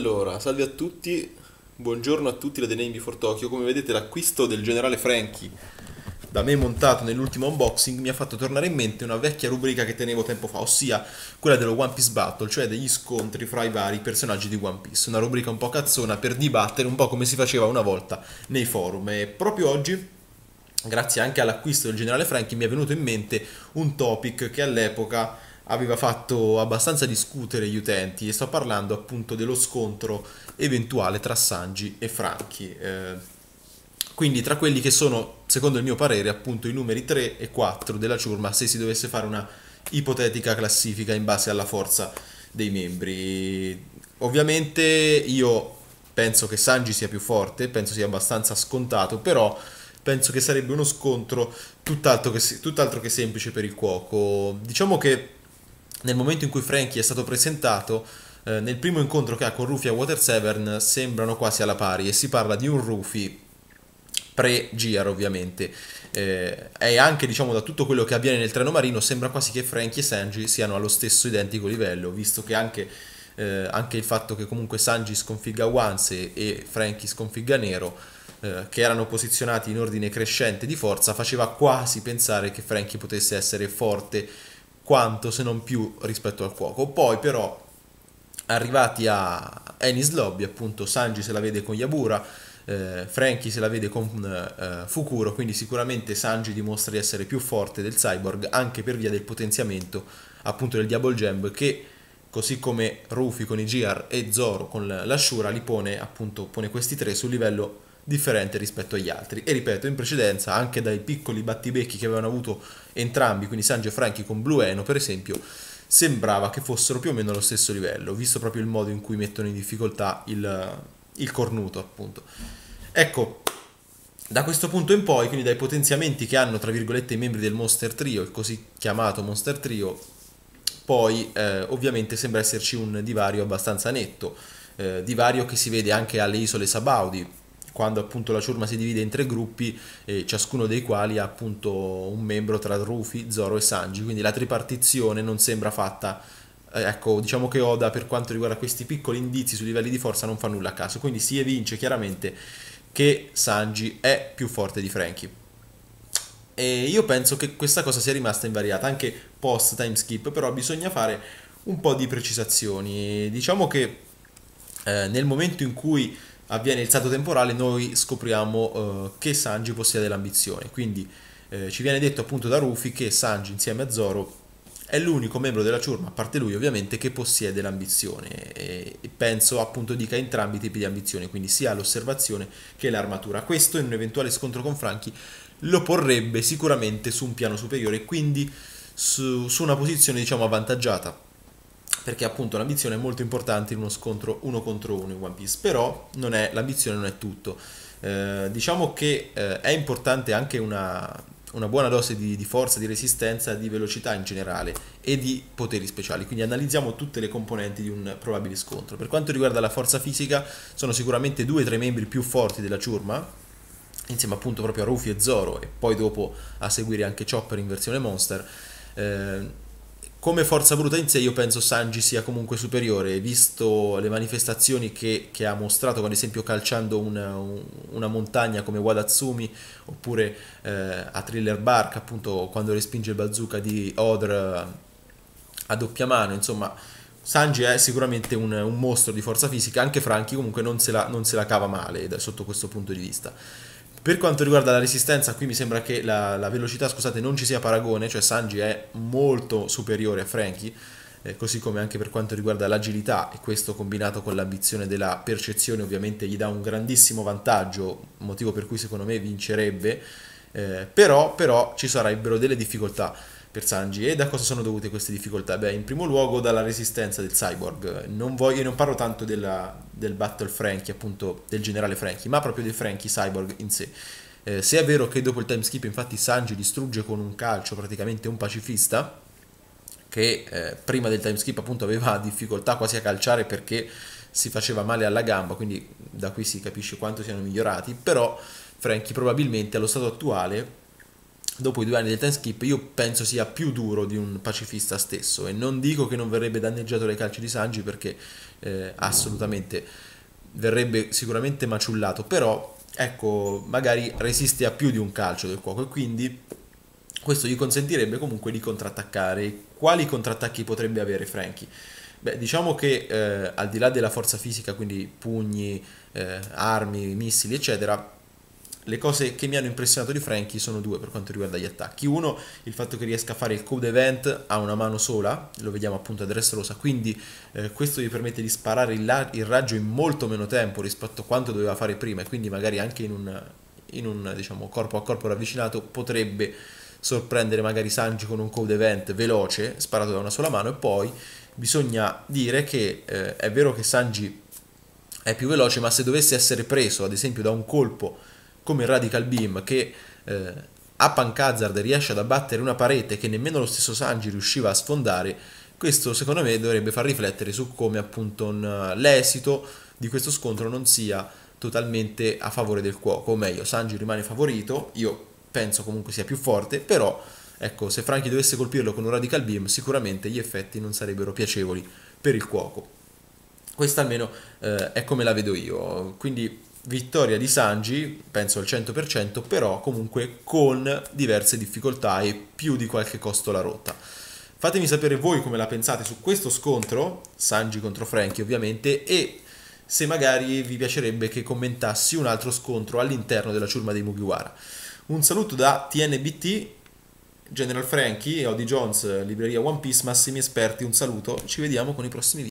Allora, salve a tutti, buongiorno a tutti da The Name Before Tokyo. Come vedete l'acquisto del generale Franchi da me montato nell'ultimo unboxing mi ha fatto tornare in mente una vecchia rubrica che tenevo tempo fa, ossia quella dello One Piece Battle, cioè degli scontri fra i vari personaggi di One Piece. Una rubrica un po' cazzona per dibattere un po' come si faceva una volta nei forum. E proprio oggi grazie anche all'acquisto del generale Franchi mi è venuto in mente un topic che all'epoca aveva fatto abbastanza discutere gli utenti e sto parlando appunto dello scontro eventuale tra Sanji e Franchi. Eh, quindi tra quelli che sono, secondo il mio parere, appunto i numeri 3 e 4 della ciurma se si dovesse fare una ipotetica classifica in base alla forza dei membri. Ovviamente io penso che Sanji sia più forte, penso sia abbastanza scontato, però penso che sarebbe uno scontro tutt'altro che, tutt'altro che semplice per il cuoco. Diciamo che nel momento in cui Frankie è stato presentato, eh, nel primo incontro che ha con Rufy a Water Severn sembrano quasi alla pari e si parla di un Rufy pre-Gear ovviamente. Eh, e anche diciamo da tutto quello che avviene nel treno marino sembra quasi che Frankie e Sanji siano allo stesso identico livello, visto che anche, eh, anche il fatto che comunque Sanji sconfigga Wanse e Frankie sconfigga Nero eh, che erano posizionati in ordine crescente di forza faceva quasi pensare che Frankie potesse essere forte quanto se non più rispetto al cuoco. Poi però arrivati a Ennis Lobby, appunto Sanji se la vede con Yabura, eh, Frankie se la vede con eh, Fukuro, quindi sicuramente Sanji dimostra di essere più forte del cyborg anche per via del potenziamento appunto del Diabol Jam che così come Rufy con i GR e Zoro con l'Ashura li pone appunto pone questi tre sul livello differente rispetto agli altri. E ripeto, in precedenza, anche dai piccoli battibecchi che avevano avuto entrambi, quindi Sangio e Franchi con Blueno, per esempio, sembrava che fossero più o meno allo stesso livello, visto proprio il modo in cui mettono in difficoltà il, il cornuto, appunto. Ecco, da questo punto in poi, quindi dai potenziamenti che hanno, tra virgolette, i membri del Monster Trio, il così chiamato Monster Trio, poi eh, ovviamente sembra esserci un divario abbastanza netto, eh, divario che si vede anche alle isole Sabaudi, quando appunto la ciurma si divide in tre gruppi, eh, ciascuno dei quali ha appunto un membro tra Rufi, Zoro e Sanji, quindi la tripartizione non sembra fatta eh, ecco, diciamo che Oda per quanto riguarda questi piccoli indizi sui livelli di forza non fa nulla a caso, quindi si evince chiaramente che Sanji è più forte di Franky. E io penso che questa cosa sia rimasta invariata anche post time skip, però bisogna fare un po' di precisazioni. Diciamo che eh, nel momento in cui avviene il salto temporale noi scopriamo eh, che Sanji possiede l'ambizione. Quindi eh, ci viene detto appunto da Rufy che Sanji insieme a Zoro è l'unico membro della ciurma, a parte lui ovviamente, che possiede l'ambizione e penso appunto dica entrambi i tipi di ambizione, quindi sia l'osservazione che l'armatura. Questo in un eventuale scontro con Franchi lo porrebbe sicuramente su un piano superiore, quindi su, su una posizione diciamo avvantaggiata perché appunto l'ambizione è molto importante in uno scontro uno contro uno in One Piece, però non è, l'ambizione non è tutto. Eh, diciamo che eh, è importante anche una, una buona dose di, di, forza, di resistenza, di velocità in generale e di poteri speciali, quindi analizziamo tutte le componenti di un probabile scontro. Per quanto riguarda la forza fisica, sono sicuramente due tra i membri più forti della ciurma, insieme appunto proprio a Ruffy e Zoro e poi dopo a seguire anche Chopper in versione Monster. Eh, come forza bruta in sé io penso Sanji sia comunque superiore, visto le manifestazioni che, che ha mostrato, ad esempio calciando una, una montagna come Wadatsumi, oppure eh, a Thriller Bark, appunto quando respinge il bazooka di Odr eh, a doppia mano, insomma Sanji è sicuramente un, un mostro di forza fisica, anche Franchi comunque non se, la, non se la cava male da, sotto questo punto di vista. Per quanto riguarda la resistenza, qui mi sembra che la, la velocità, scusate, non ci sia paragone, cioè Sanji è molto superiore a Franky, eh, così come anche per quanto riguarda l'agilità, e questo combinato con l'ambizione della percezione ovviamente gli dà un grandissimo vantaggio, motivo per cui secondo me vincerebbe, eh, però, però ci sarebbero delle difficoltà per Sanji. E da cosa sono dovute queste difficoltà? Beh, in primo luogo dalla resistenza del cyborg. Non voglio, non parlo tanto della, del Battle Frankie, appunto del generale Frankie, ma proprio dei Frankie cyborg in sé. Eh, se è vero che dopo il time skip, infatti, Sanji distrugge con un calcio praticamente un pacifista, che eh, prima del time skip appunto aveva difficoltà quasi a calciare perché si faceva male alla gamba, quindi da qui si capisce quanto siano migliorati, però Frankie probabilmente allo stato attuale dopo i due anni del time skip io penso sia più duro di un pacifista stesso e non dico che non verrebbe danneggiato dai calci di Sanji perché eh, assolutamente verrebbe sicuramente maciullato però ecco magari resiste a più di un calcio del cuoco e quindi questo gli consentirebbe comunque di contrattaccare quali contrattacchi potrebbe avere Franky? Beh, diciamo che eh, al di là della forza fisica, quindi pugni, eh, armi, missili, eccetera, le cose che mi hanno impressionato di Frankie sono due per quanto riguarda gli attacchi. Uno, il fatto che riesca a fare il code event a una mano sola, lo vediamo appunto a Dressrosa, quindi eh, questo gli permette di sparare il, il, raggio in molto meno tempo rispetto a quanto doveva fare prima e quindi magari anche in un, in un diciamo, corpo a corpo ravvicinato potrebbe sorprendere magari Sanji con un code event veloce, sparato da una sola mano e poi bisogna dire che eh, è vero che Sanji è più veloce, ma se dovesse essere preso ad esempio da un colpo come il Radical Beam che eh, a Hazard riesce ad abbattere una parete che nemmeno lo stesso Sanji riusciva a sfondare, questo secondo me dovrebbe far riflettere su come appunto eh, l'esito di questo scontro non sia totalmente a favore del cuoco, o meglio Sanji rimane favorito, io penso comunque sia più forte, però ecco se Franky dovesse colpirlo con un Radical Beam sicuramente gli effetti non sarebbero piacevoli per il cuoco. Questa almeno eh, è come la vedo io, quindi vittoria di Sanji, penso al 100%, però comunque con diverse difficoltà e più di qualche costo la rotta. Fatemi sapere voi come la pensate su questo scontro, Sanji contro Franky ovviamente, e se magari vi piacerebbe che commentassi un altro scontro all'interno della ciurma dei Mugiwara. Un saluto da TNBT, General Franky, e Odie Jones, libreria One Piece, massimi esperti, un saluto, ci vediamo con i prossimi video.